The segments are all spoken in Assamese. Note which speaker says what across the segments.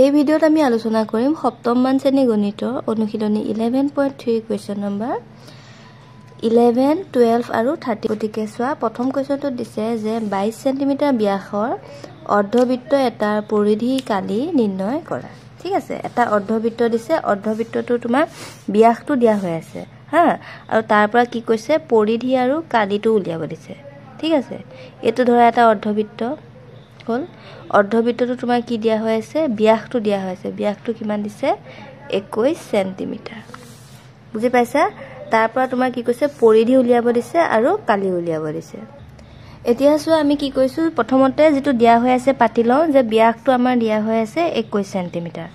Speaker 1: এই ভিডিঅ'ত আমি আলোচনা কৰিম সপ্তম মান শ্ৰেণী গণিত অনুশীলনী eleven point three question number eleven twelve আৰু থাৰ্টি গতিকে চোৱা প্ৰথম কুৱেশ্যনটোত দিছে যে বাইছ চেণ্টিমিটাৰ ব্যাসৰ অৰ্ধবৃত্ত এটাৰ পৰিধি কালি নিৰ্ণয় কৰা ঠিক আছে এটা অৰ্ধবৃত্ত দিছে অৰ্ধবৃত্তটো তোমাৰ ব্যাসটো দিয়া হৈ আছে হা আৰু তাৰ পৰা কি কৈছে পৰিধি আৰু কালিটো উলিয়াব দিছে ঠিক আছে এইটো ধৰা এটা অৰ্ধবৃত্ত হ'ল অৰ্ধবৃত্তটো তোমাৰ কি দিয়া হৈ আছে ব্যাসটো দিয়া হৈ আছে ব্যাসটো কিমান দিছে একৈছ চেণ্টিমিটাৰ বুজি পাইছা তাৰ পৰা তোমাৰ কি কৈছে পৰিধি উলিয়াব দিছে আৰু কালি উলিয়াব দিছে এতিয়া চোৱা আমি কি কৈছোঁ প্ৰথমতে যিটো দিয়া হৈ আছে পাতি লওঁ যে ব্যাসটো আমাৰ দিয়া হৈ আছে একৈছ চেণ্টিমিটাৰ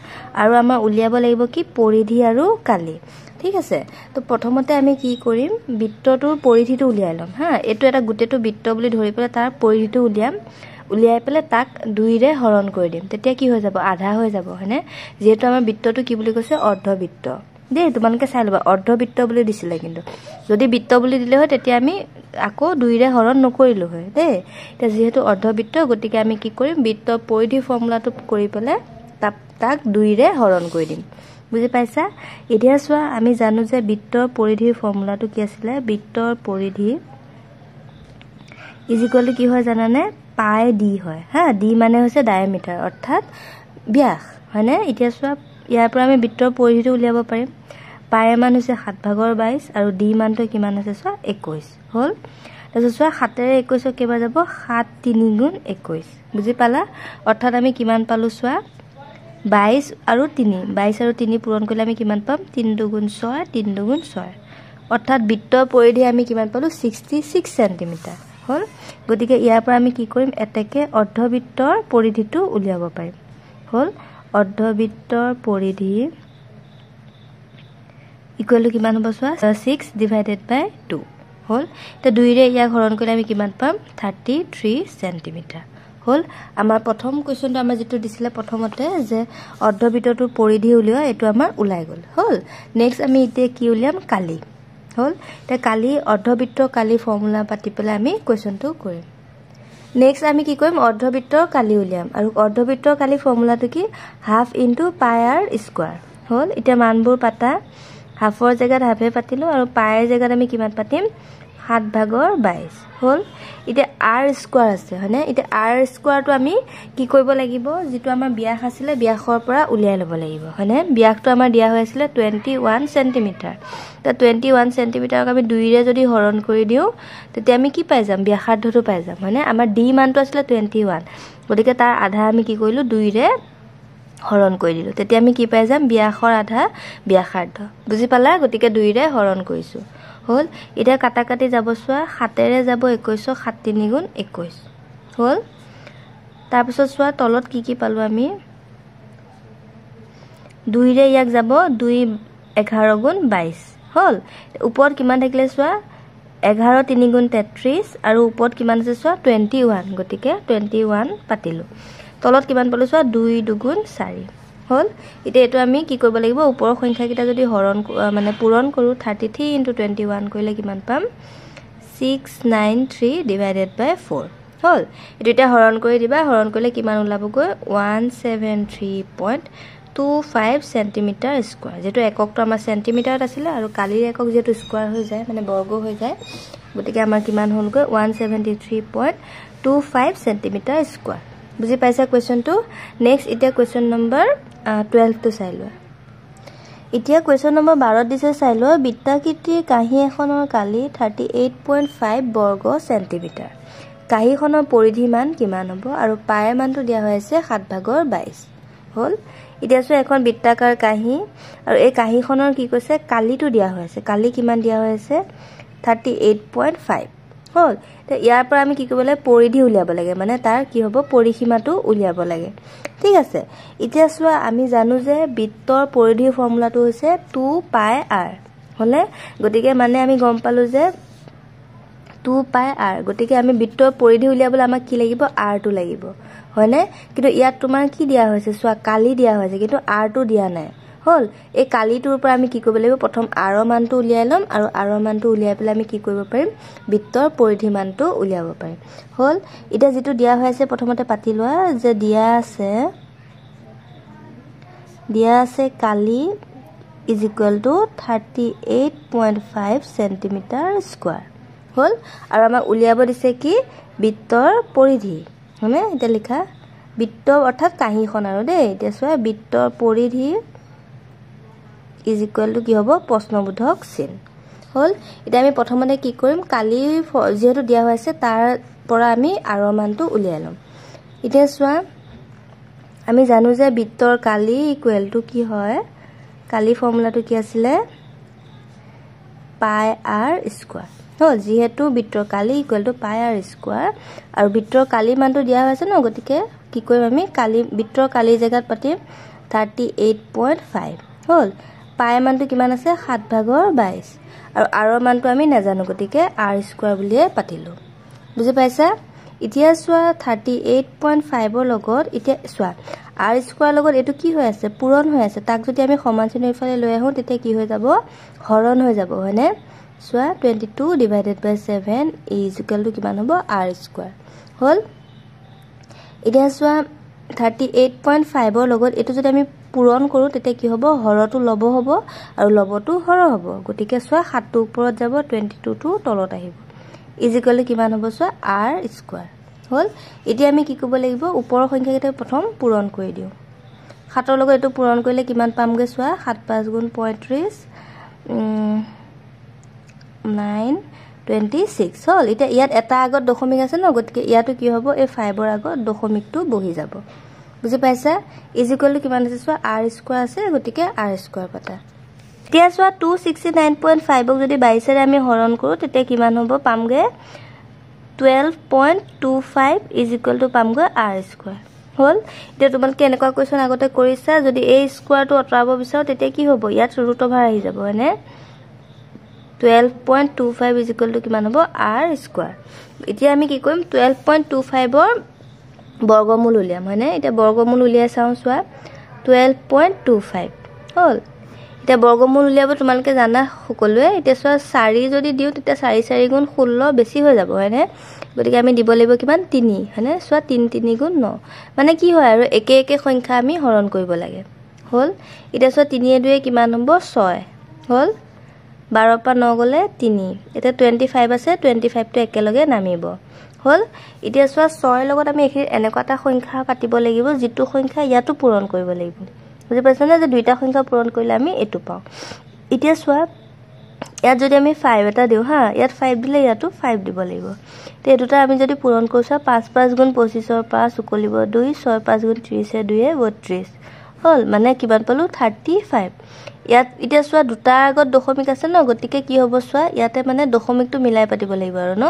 Speaker 1: আৰু আমাৰ উলিয়াব লাগিব কি পৰিধি আৰু কালি ঠিক আছে তো প্ৰথমতে আমি কি কৰিম বৃত্তটোৰ পৰিধিটো উলিয়াই ল'ম হা এইটো এটা গোটেইটো বৃত্ত বুলি ধৰি পেলাই তাৰ পৰিধিটো উলিয়াম উলিয়াই পেলাই তাক দুইৰে হৰণ কৰি দিম তেতিয়া কি হৈ যাব আধা হৈ যাব হয়নে যিহেতু আমাৰ বৃত্তটো কি বুলি কৈছে অৰ্ধবৃত্ত দেই তোমালোকে চাই ল'বা অৰ্ধবৃত্ত বুলি দিছিলে কিন্তু যদি বৃত্ত বুলি দিলে হয় তেতিয়া আমি আকৌ দুইৰে হৰণ নকৰিলোঁ হয় দেই এতিয়া যিহেতু অৰ্ধবৃত্ত গতিকে আমি কি কৰিম বৃত্ত পৰিধি ফৰ্মুলাটো কৰি পেলাই তাক তাক দুইৰে হৰণ কৰি দিম বুজি পাইছা এতিয়া চোৱা আমি জানো যে বৃত্তৰ পৰিধিৰ ফৰ্মুলাটো কি আছিলে বৃত্তৰ পৰিধি ইজিকুৱেলি কি হয় জানানে পাই ডি হয় হা ডি মানে হৈছে ডায়েমিটাৰ অৰ্থাৎ ব্যাস হয়নে এতিয়া চোৱা ইয়াৰ পৰা আমি বৃত্তৰ পৰিধিটো উলিয়াব পাৰিম পাই মান হৈছে সাত ভাগৰ বাইছ আৰু ডি মানটো কিমান হৈছে চোৱা একৈছ হ'ল তাৰপিছত চোৱা সাতেৰে একৈছক কেইবাৰ যাব সাত তিনি গুণ একৈছ বুজি পালা অৰ্থাৎ আমি কিমান পালোঁ চোৱা বাইছ আৰু তিনি বাইছ আৰু তিনি পূৰণ কৰিলে আমি কিমান পাম তিনি দুগুণ ছয় তিনি দুগুণ ছয় অৰ্থাৎ বৃত্তৰ পৰিধি আমি কিমান পালোঁ ছিক্সটি ছিক্স চেণ্টিমিটাৰ হ'ল গতিকে ইয়াৰ পৰা আমি কি কৰিম এতেকে অৰ্ধবৃত্তৰ পৰিধিটো উলিয়াব পাৰিম হ'ল অৰ্ধবৃত্তৰ পৰিধি ইকুৱেলটো কিমান হ'ব চোৱা ছিক্স ডিভাইডেড বাই টু হ'ল এতিয়া দুইৰে ইয়াক হৰণ কৰিলে আমি কিমান পাম থাৰ্টি থ্ৰী চেণ্টিমিটাৰ হ'ল আমাৰ প্ৰথম কুৱেশ্যনটো আমাৰ যিটো দিছিলে প্ৰথমতে যে অৰ্ধবৃত্তটোৰ পৰিধি উলিওৱা এইটো আমাৰ ওলাই গ'ল হ'ল নেক্সট আমি এতিয়া কি উলিয়াম কালি হ'ল এতিয়া কালি অৰ্ধবৃত্ত কালি ফৰ্মুলা পাতি পেলাই আমি কুৱেশ্যনটো কৰিম নেক্সট আমি কি কৰিম অৰ্ধবৃত্ত কালি উলিয়াম আৰু অৰ্ধবৃত্তৰ কালি ফৰ্মুলাটো কি half into pi r square হ'ল এতিয়া মানবোৰ পাতা হাফৰ জেগাত হাফে পাতিলোঁ আৰু পাইৰ জেগাত আমি কিমান পাতিম সাত ভাগৰ বাইছ হ'ল এতিয়া আৰ স্কোৱাৰ আছে হয়নে এতিয়া আৰ স্কোৱাৰটো আমি কি কৰিব লাগিব যিটো আমাৰ ব্যাস আছিলে ব্যাসৰ পৰা উলিয়াই ল'ব লাগিব হয়নে ব্যাসটো আমাৰ দিয়া হৈ আছিলে টুৱেণ্টি ওৱান চেণ্টিমিটাৰ এতিয়া টুৱেণ্টি ওৱান চেণ্টিমিটাৰক আমি দুইৰে যদি হৰণ কৰি দিওঁ তেতিয়া আমি কি পাই যাম ব্যাসাৰ্ধটো পাই যাম হয়নে আমাৰ ডি মানটো আছিলে টুৱেণ্টি ওৱান গতিকে তাৰ আধা আমি কি কৰিলোঁ দুইৰে হৰণ কৰি দিলোঁ তেতিয়া আমি কি পাই যাম ব্যাসৰ আধা ব্যাসাৰ্ধ বুজি পালা গতিকে দুইৰে হৰণ কৰিছোঁ হ'ল এতিয়া কাটা কাটি যাব চোৱা সাতেৰে যাব একৈছ সাত তিনিগুণ একৈছ হ'ল তাৰপিছত চোৱা তলত কি কি পালোঁ আমি দুইৰে ইয়াক যাব দুই এঘাৰ গুণ বাইছ হ'ল ওপৰত কিমান থাকিলে চোৱা এঘাৰ তিনি গুণ তেত্ৰিছ আৰু ওপৰত কিমান আছে চোৱা টুৱেণ্টি ওৱান গতিকে টুৱেণ্টি ওৱান পাতিলোঁ তলত কিমান পালোঁ চোৱা দুই দুগুণ চাৰি হ'ল এতিয়া এইটো আমি কি কৰিব লাগিব ওপৰৰ সংখ্যাকেইটা যদি হৰণ মানে পূৰণ কৰোঁ thirty three into twenty one কৰিলে কিমান পাম six nine three divided by four হ'ল এইটো এতিয়া হৰণ কৰি দিবা হৰণ কৰিলে কিমান ওলাবগৈ one seven three point two five centimetre square যিহেতু এককটো আমাৰ চেণ্টিমিটাৰত আছিলে আৰু কালিৰ একক যিহেতু স্কুৱাৰ হৈ যায় মানে বৰ্গ হৈ যায় গতিকে আমাৰ কিমান হ'লগৈ one seventy three point two five centimetre square বুজি পাইছা কুৱেশ্যনটো নেক্সট এতিয়া কুৱেশ্যন নম্বৰ টুৱেলভটো চাই লোৱা এতিয়া কুৱেশ্যন নম্বৰ বাৰত দিছে চাই লোৱা বৃত্তাকৃতিৰ কাঁহী এখনৰ কালি থাৰ্টি এইট পইণ্ট ফাইভ বৰ্গ চেণ্টিমিটাৰ কাঁহীখনৰ পৰিধিমান কিমান হ'ব আৰু পায় মানটো দিয়া হৈ আছে সাত ভাগৰ বাইছ হ'ল এতিয়া চোৱা এখন বৃত্তাকাৰ কাঁহী আৰু এই কাঁহীখনৰ কি কৈছে কালিটো দিয়া হৈ আছে কালি কিমান দিয়া হৈ আছে থাৰ্টি এইট পইণ্ট ফাইভ হ'ল তে ইয়াৰ পৰা আমি কি কৰিব লাগে পৰিধি উলিয়াব লাগে মানে তাৰ কি হ'ব পৰিসীমাটো উলিয়াব লাগে ঠিক আছে এতিয়া চোৱা আমি জানো যে বৃত্তৰ পৰিধি ফৰ্মুলাটো হৈছে টু পাই আৰ হ'লে গতিকে মানে আমি গম পালোঁ যে টু পাই আৰ গতিকে আমি বৃত্তৰ পৰিধি উলিয়াবলৈ আমাক কি লাগিব আৰটো লাগিব হয়নে কিন্তু ইয়াত তোমাৰ কি দিয়া হৈছে চোৱা কালি দিয়া হৈছে কিন্তু আৰটো দিয়া নাই হ'ল এই কালিটোৰ পৰা আমি কি কৰিব লাগিব প্ৰথম আৰ মানটো উলিয়াই ল'ম আৰু আৰ মানটো উলিয়াই পেলাই আমি কি কৰিব পাৰিম বৃত্তৰ মানটো উলিয়াব পাৰিম হ'ল এতিয়া যিটো দিয়া হৈ আছে প্ৰথমতে পাতি লোৱা যে দিয়া আছে দিয়া আছে কালি is equal to thirty eight point five centimetre square হ'ল আৰু আমাক উলিয়াব দিছে কি বৃত্তৰ পৰিধি হয়নে এতিয়া লিখা বৃত্ত অৰ্থাৎ কাঁহীখন আৰু দেই এতিয়া চোৱা বৃত্তৰ পৰিধি ইজ ইকুৱেল টু কি হ'ব প্ৰশ্নবোধক চিন হ'ল এতিয়া আমি প্ৰথমতে কি কৰিম কালি যিহেতু দিয়া হৈ আছে তাৰ পৰা আমি আৰ মানটো উলিয়াই ল'ম এতিয়া চোৱা আমি জানো যে বিত্তৰ কালি ইকুৱেল টু কি হয় কালি ফৰ্মুলাটো কি আছিলে পাই আৰ স্কুৱাৰ হ'ল যিহেতু বিত্তৰ কালি equal to pi r square আৰু বিত্তৰ কালি মানটো দিয়া হৈ আছে ন গতিকে কি কৰিম আমি কালি বিত্তৰ কালিৰ জেগাত পাতিম থাৰ্টি এইট পইণ্ট ফাইভ হ'ল পাই মানটো কিমান আছে সাত ভাগৰ বাইছ আৰু আৰৰ মানটো আমি নাজানো গতিকে আৰ স্কুৱাৰ বুলিয়ে পাতিলোঁ বুজি পাইছা এতিয়া চোৱা থাৰ্টি এইট পইণ্ট ফাইভৰ লগত এতিয়া চোৱা আৰ স্কুৱাৰ লগত এইটো কি হৈ আছে পূৰণ হৈ আছে তাক যদি আমি সমান চিন এইফালে লৈ আহোঁ তেতিয়া কি হৈ যাব হৰণ হৈ যাব হয়নে চোৱা twenty two divided by seven ইজিকেলটো কিমান হ'ব আৰ স্কুৱাৰ হ'ল এতিয়া চোৱা থাৰ্টি এইট পইণ্ট ফাইভৰ লগত এইটো যদি আমি পূৰণ কৰোঁ তেতিয়া কি হ'ব সৰহটো লব হ'ব আৰু লবটো সৰহ হ'ব গতিকে চোৱা সাতটো ওপৰত যাব টুৱেণ্টি টুটো তলত আহিব ইজিকেলি কিমান হ'ব চোৱা আৰ স্কুৱাৰ হ'ল এতিয়া আমি কি ক'ব লাগিব ওপৰৰ সংখ্যাকেইটা প্ৰথম পূৰণ কৰি দিওঁ সাতৰ লগত এইটো পূৰণ কৰিলে কিমান পামগৈ চোৱা সাত পাঁচ গুণ পঁয়ত্ৰিছ নাইন টুৱেণ্টি ছিক্স হ'ল এতিয়া ইয়াত এটা আগত দশমিক আছে ন গতিকে ইয়াতো কি হ'ব এই ফাইভৰ আগত দশমিকটো বহি যাব বুজি পাইছা ইজ ইকুৱেল টু কিমান আছে চোৱা আৰ স্কোৱাৰ আছে গতিকে আৰ স্কুৱাৰ পাতা এতিয়া চোৱা টু ছিক্সটি নাইন পইণ্ট ফাইভক যদি বাইছেৰে আমি হৰণ কৰোঁ তেতিয়া কিমান হ'ব পামগৈ twelve point two five is equal to পামগৈ আৰ স্কোৱাৰ হ'ল এতিয়া তোমালোকে এনেকুৱা কুৱেশ্যন আগতে কৰিছা যদি এই স্কুৱাৰটো আঁতৰাব বিচাৰোঁ তেতিয়া কি হ'ব ইয়াত ৰুট অভাৰ আহি যাব হয়নে twelve point two five is equal to কিমান হ'ব আৰ স্কুৱাৰ এতিয়া আমি কি কৰিম টুৱেল্ভ পইণ্ট টু ফাইভৰ বৰ্গমূল উলিয়াম হয়নে এতিয়া বৰ্গমূল উলিয়াই চাওঁ চোৱা টুৱেল্ভ পইণ্ট টু ফাইভ হ'ল এতিয়া বৰ্গমূল উলিয়াব তোমালোকে জানা সকলোৱে এতিয়া চোৱা চাৰি যদি দিওঁ তেতিয়া চাৰি চাৰি গুণ ষোল্ল বেছি হৈ যাব হয়নে গতিকে আমি দিব লাগিব কিমান তিনি হয়নে চোৱা তিনি তিনি গুণ ন মানে কি হয় আৰু একে একে সংখ্যা আমি হৰণ কৰিব লাগে হ'ল এতিয়া চোৱা তিনিয়ে দুয়ে কিমান হ'ব ছয় হ'ল বাৰৰ পৰা ন গ'লে তিনি এতিয়া টুৱেণ্টি ফাইভ আছে টুৱেণ্টি ফাইভটো একেলগে নামিব হল এতিয়া চোৱা ছয়ৰ লগত আমি এইখিনি এনেকুৱা এটা সংখ্যা পাতিব লাগিব যিটো সংখ্যা ইয়াতো পূৰণ কৰিব লাগিব বুজি পাইছানে যে দুইটা সংখ্যা পূৰণ কৰিলে আমি এইটো পাওঁ এতিয়া চোৱা ইয়াত যদি আমি ফাইভ এটা দিওঁ হা ইয়াত ফাইভ দিলে ইয়াতো ফাইভ দিব লাগিব তে দুটা আমি যদি পূৰণ কৰোঁ চোৱা পাঁচ পাঁচ গুণ পঁচিছৰ পৰা চুকলিব দুই ছয় পাঁচ গুণ ত্ৰিছে দুয়ে বত্ৰিছ হ'ল মানে কিমান পালোঁ থাৰ্টি ফাইভ ইয়াত এতিয়া চোৱা দুটাৰ আগত দশমিক আছে ন গতিকে কি হ'ব চোৱা ইয়াতে মানে দশমিকটো মিলাই পাতিব লাগিব আৰু ন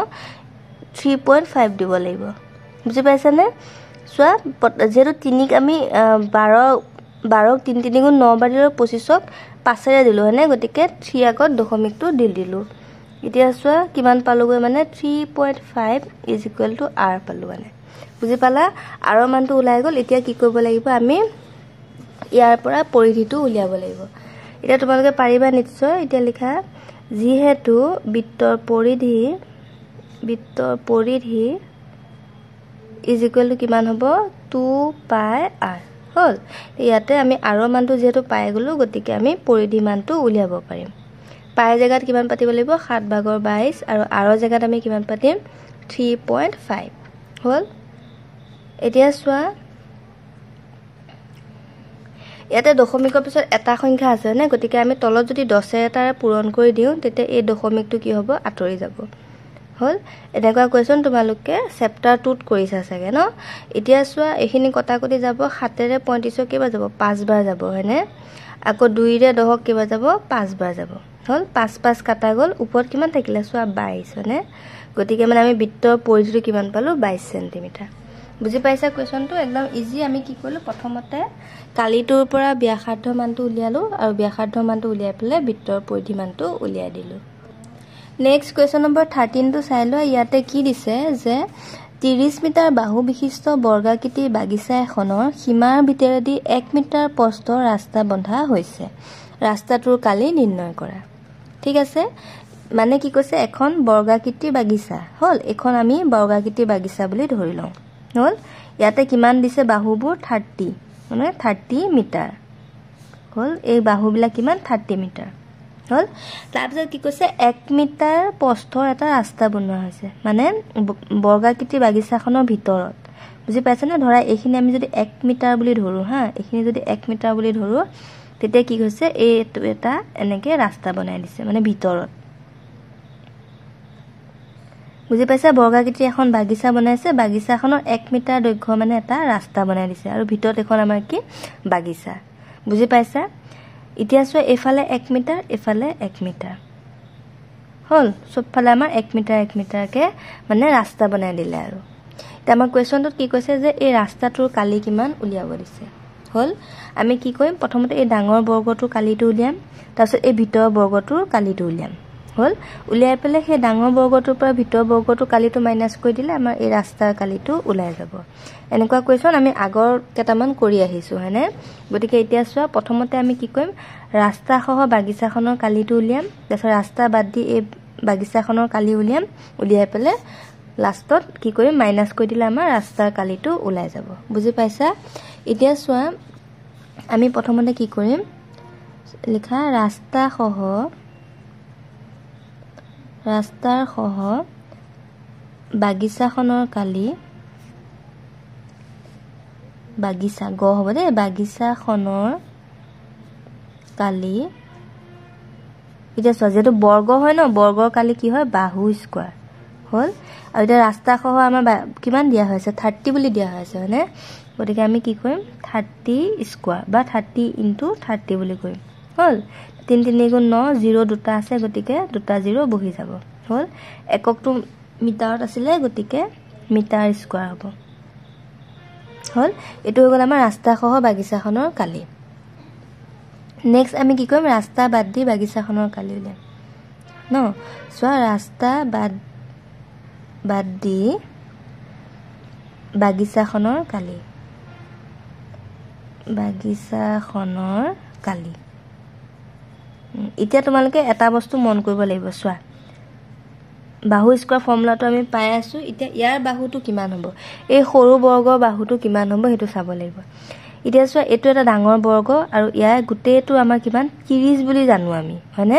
Speaker 1: থ্ৰী পইণ্ট ফাইভ দিব লাগিব বুজি পাইছানে চোৱা যিহেতু তিনিক আমি বাৰ বাৰক তিনি তিনি গুণ ন বাৰ দিলোঁ পঁচিছক পাঁচেৰে দিলোঁ হয়নে গতিকে থ্ৰী আগত দশমিকটো দি দিলোঁ এতিয়া চোৱা কিমান পালোঁগৈ মানে three point five is equal to r পালোঁ মানে বুজি পালা আৰৰ মানটো ওলাই গ'ল এতিয়া কি কৰিব লাগিব আমি ইয়াৰ পৰা পৰিধিটো উলিয়াব লাগিব এতিয়া তোমালোকে পাৰিবা নিশ্চয় এতিয়া লিখা যিহেতু বৃত্তৰ পৰিধিৰ বৃত্তৰ পৰিধি ইজ ইকুৱেল টু কিমান হ'ব টু পাই আৰ হ'ল ইয়াতে আমি আৰৰ মানটো যিহেতু পাই গ'লোঁ গতিকে আমি পৰিধি মানটো উলিয়াব পাৰিম পাই জেগাত কিমান পাতিব লাগিব সাত ভাগৰ বাইছ আৰু আৰৰ জেগাত আমি কিমান পাতিম থ্ৰী পইণ্ট ফাইভ হ'ল এতিয়া চোৱা ইয়াতে দশমিকৰ পিছত এটা সংখ্যা আছে নে গতিকে আমি তলত যদি দছে এটাৰে পূৰণ কৰি দিওঁ তেতিয়া এই দশমিকটো কি হ'ব আঁতৰি যাব হ'ল এনেকুৱা কুৱেশ্যন তোমালোকে চেপ্টাৰ টুত কৰিছা চাগে ন এতিয়া চোৱা এইখিনি কটা কটি যাব সাতেৰে পঁয়ত্ৰিছক কিবা যাব পাঁচবাৰ যাব হয়নে আকৌ দুইৰে দহক কেইবাৰ যাব পাঁচবাৰ যাব হ'ল পাঁচ পাঁচ কটা গ'ল ওপৰত কিমান থাকিলে চোৱা বাইছ হয়নে গতিকে মানে আমি বৃত্তৰ পৰিধিটো কিমান পালোঁ বাইছ চেণ্টিমিটাৰ বুজি পাইছা কুৱেশ্যনটো একদম ইজি আমি কি কৰিলোঁ প্ৰথমতে কালিটোৰ পৰা ব্যাসাৰ্ধ মানটো উলিয়ালোঁ আৰু ব্যাসাৰ্ধ মানটো উলিয়াই পেলাই বৃত্তৰ পৰিধিমানটো উলিয়াই দিলোঁ নেক্সট কুৱেশ্যন নম্বৰ থাৰ্টিনটো চাই লোৱা ইয়াতে কি দিছে যে ত্ৰিছ মিটাৰ বাহু বিশিষ্ট বৰ্গাকৃতি বাগিচা এখনৰ সীমাৰ ভিতৰেদি এক মিটাৰ প্ৰস্থ ৰাস্তা বন্ধা হৈছে ৰাস্তাটোৰ কালি নিৰ্ণয় কৰা ঠিক আছে মানে কি কৈছে এখন বৰ্গাকৃতিৰ বাগিচা হ'ল এইখন আমি বৰ্গাকৃতিৰ বাগিচা বুলি ধৰি লওঁ হ'ল ইয়াতে কিমান দিছে বাহুবোৰ থাৰ্টি মানে থাৰ্টি মিটাৰ হ'ল এই বাহুবিলাক কিমান থাৰ্টি মিটাৰ হ'ল তাৰপিছত কি কৈছে এক মিটাৰ প্ৰস্থৰ এটা ৰাস্তা বনোৱা হৈছে মানে বৰ্গাকৃতি বাগিচাখনৰ ভিতৰত বুজি পাইছেনে ধৰা এইখিনি আমি যদি এক মিটাৰ বুলি ধৰোঁ হা এইখিনি যদি এক মিটাৰ বুলি ধৰোঁ তেতিয়া কি কৈছে এইটো এটা এনেকৈ ৰাস্তা বনাই দিছে মানে ভিতৰত বুজি পাইছা বৰ্গাকৃতিৰ এখন বাগিচা বনাইছে বাগিচাখনৰ এক মিটাৰ দৈৰ্ঘ্য মানে এটা ৰাস্তা বনাই দিছে আৰু ভিতৰত এখন আমাৰ কি বাগিচা বুজি পাইছা এতিয়া চোৱা এইফালে এক মিটাৰ এইফালে এক মিটাৰ হ'ল চবফালে আমাৰ এক মিটাৰ এক মিটাৰকে মানে ৰাস্তা বনাই দিলে আৰু এতিয়া আমাৰ কুৱেশ্যনটোত কি কৈছে যে এই ৰাস্তাটোৰ কালি কিমান উলিয়াব দিছে হ'ল আমি কি কৰিম প্ৰথমতে এই ডাঙৰ বৰ্গটোৰ কালিটো উলিয়াম তাৰপিছত এই ভিতৰৰ বৰ্গটোৰ কালিটো উলিয়াম হ'ল উলিয়াই পেলাই সেই ডাঙৰ বৰ্গটোৰ পৰা ভিতৰ বৰ্গটো কালিটো মাইনাছ কৰি দিলে আমাৰ এই ৰাস্তাৰ কালিটো ওলাই যাব এনেকুৱা কুৱেশ্যন আমি আগৰ কেইটামান কৰি আহিছোঁ হয়নে গতিকে এতিয়া চোৱা প্ৰথমতে আমি কি কৰিম ৰাস্তাসহ বাগিচাখনৰ কালিটো উলিয়াম তাৰপিছত ৰাস্তা বাদ দি এই বাগিচাখনৰ কালি উলিয়াম উলিয়াই পেলাই লাষ্টত কি কৰিম মাইনাছ কৰি দিলে আমাৰ ৰাস্তাৰ কালিটো ওলাই যাব বুজি পাইছা এতিয়া চোৱা আমি প্ৰথমতে কি কৰিম লিখা ৰাস্তাসহ ৰাস্তাৰ সহ বাগিচাখনৰ কালি বাগিচা গ হ'ব দেই বাগিচাখনৰ কালি এতিয়া চোৱা যিহেতু বৰ্গ হয় ন বৰ্গৰ কালি কি হয় বাহু স্কোৱাৰ হ'ল আৰু এতিয়া ৰাস্তাসহ আমাৰ কিমান দিয়া হৈ আছে থাৰ্টি বুলি দিয়া হৈ আছে হয়নে গতিকে আমি কি কৰিম থাৰ্টি স্কোৱাৰ বা থাৰ্টি ইনটু থাৰ্টি বুলি কৰিম হ'ল তিনি তিনি গুণ ন জিৰ' দুটা আছে গতিকে দুটা জিৰ' বহি যাব হ'ল এককটো মিটাৰত আছিলে গতিকে মিটাৰ স্কুৱাৰ হ'ব হ'ল এইটো হৈ গ'ল আমাৰ ৰাস্তাসহ বাগিচাখনৰ কালি নেক্সট আমি কি কৰিম ৰাস্তা বাদ দি বাগিচাখনৰ কালি উলিয়াম ন চোৱা ৰাস্তা বাদ বাদ দি বাগিচাখনৰ কালি বাগিচাখনৰ কালি এতিয়া তোমালোকে এটা বস্তু মন কৰিব লাগিব চোৱা বাহু স্কোৱাৰ ফৰ্মুলাটো আমি পাই আছোঁ এতিয়া ইয়াৰ বাহুটো কিমান হ'ব এই সৰু বৰ্গৰ বাহুটো কিমান হ'ব সেইটো চাব লাগিব এতিয়া চোৱা এইটো এটা ডাঙৰ বৰ্গ আৰু ইয়াৰ গোটেইটো আমাৰ কিমান ত্ৰিছ বুলি জানো আমি হয়নে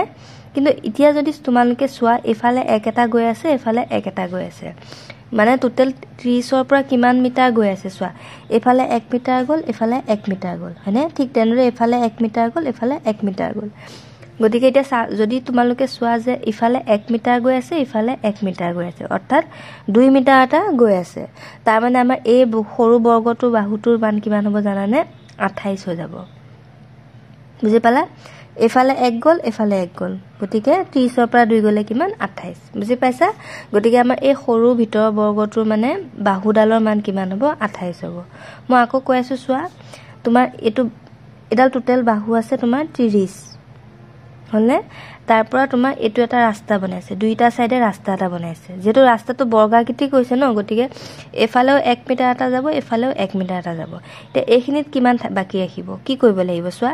Speaker 1: কিন্তু এতিয়া যদি তোমালোকে চোৱা এইফালে এক এটা গৈ আছে এইফালে এক এটা গৈ আছে মানে টোটেল ত্ৰিছৰ পৰা কিমান মিটাৰ গৈ আছে চোৱা এইফালে এক মিটাৰ গ'ল এইফালে এক মিটাৰ গ'ল হয়নে ঠিক তেনেদৰে এইফালে এক মিটাৰ গ'ল এইফালে এক মিটাৰ গ'ল গতিকে এতিয়া চা যদি তোমালোকে চোৱা যে ইফালে এক মিটাৰ গৈ আছে ইফালে এক মিটাৰ গৈ আছে অৰ্থাৎ দুই মিটাৰ এটা গৈ আছে তাৰমানে আমাৰ এই সৰু বৰ্গটোৰ বাহুটোৰ মান কিমান হ'ব জানানে আঠাইছ হৈ যাব বুজি পালা এইফালে এক গ'ল এইফালে এক গ'ল গতিকে ত্ৰিছৰ পৰা দুই গ'লে কিমান আঠাইছ বুজি পাইছা গতিকে আমাৰ এই সৰু ভিতৰৰ বৰ্গটোৰ মানে বাহুডালৰ মান কিমান হ'ব আঠাইছ হ'ব মই আকৌ কৈ আছোঁ চোৱা তোমাৰ এইটো এডাল টোটেল বাহু আছে তোমাৰ ত্ৰিছ হ'লে তাৰ পৰা তোমাৰ এইটো এটা ৰাস্তা বনাইছে দুইটা ছাইডে ৰাস্তা এটা বনাইছে যিহেতু ৰাস্তাটো বৰ্গাকৃতি কৰিছে ন গতিকে এফালেও এক মিটাৰ এটা যাব এফালেও এক মিটাৰ এটা যাব এতিয়া এইখিনিত কিমান বাকী ৰাখিব কি কৰিব লাগিব চোৱা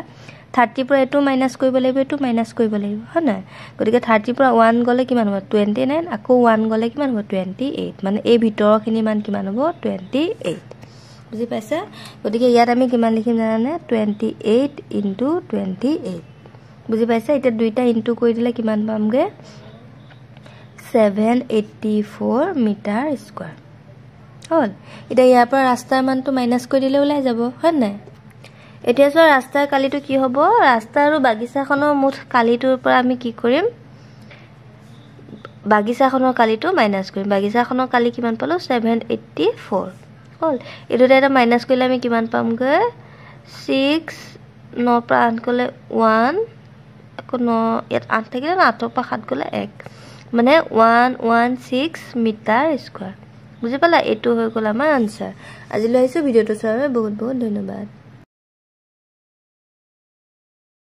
Speaker 1: থাৰ্টিৰ পৰা এইটো মাইনাছ কৰিব লাগিব এইটো মাইনাছ কৰিব লাগিব হয় নহয় গতিকে থাৰ্টিৰ পৰা ওৱান গ'লে কিমান হ'ব টুৱেণ্টি নাইন আকৌ ওৱান গ'লে কিমান হ'ব টুৱেণ্টি এইট মানে এই ভিতৰৰখিনি মান কিমান হ'ব টুৱেণ্টি এইট বুজি পাইছা গতিকে ইয়াত আমি কিমান লিখিম জানানে twenty eight into twenty eight বুজি পাইছা এতিয়া দুইটা ইনটু কৰি দিলে কিমান পামগৈ seven eighty four metre square হ'ল এতিয়া ইয়াৰ পৰা ৰাস্তাৰ মানটো মাইনাছ কৰি দিলে ওলাই যাব হয় নাই এতিয়া চোৱা ৰাস্তাৰ কালিটো কি হ'ব ৰাস্তা আৰু বাগিচাখনৰ মুঠ কালিটোৰ পৰা আমি কি কৰিম বাগিচাখনৰ কালিটো মাইনাছ কৰিম বাগিচাখনৰ কালি কিমান পালোঁ ছেভেন এইটি ফ'ৰ হ'ল এইটোতে এটা মাইনাছ কৰিলে আমি কিমান পামগৈ ছিক্স নৰ পৰা আঠ গ'লে ওৱান ন ইয়াত আঠ থাকিলে ন আঠৰ পৰা সাত গ'লে এক মানে one one six metre square বুজি পালা এইটো হৈ গ'ল আমাৰ আনচাৰ আজিলৈ আহিছোঁ ভিডিঅ'টো চোৱাৰ বাবে বহুত বহুত ধন্যবাদ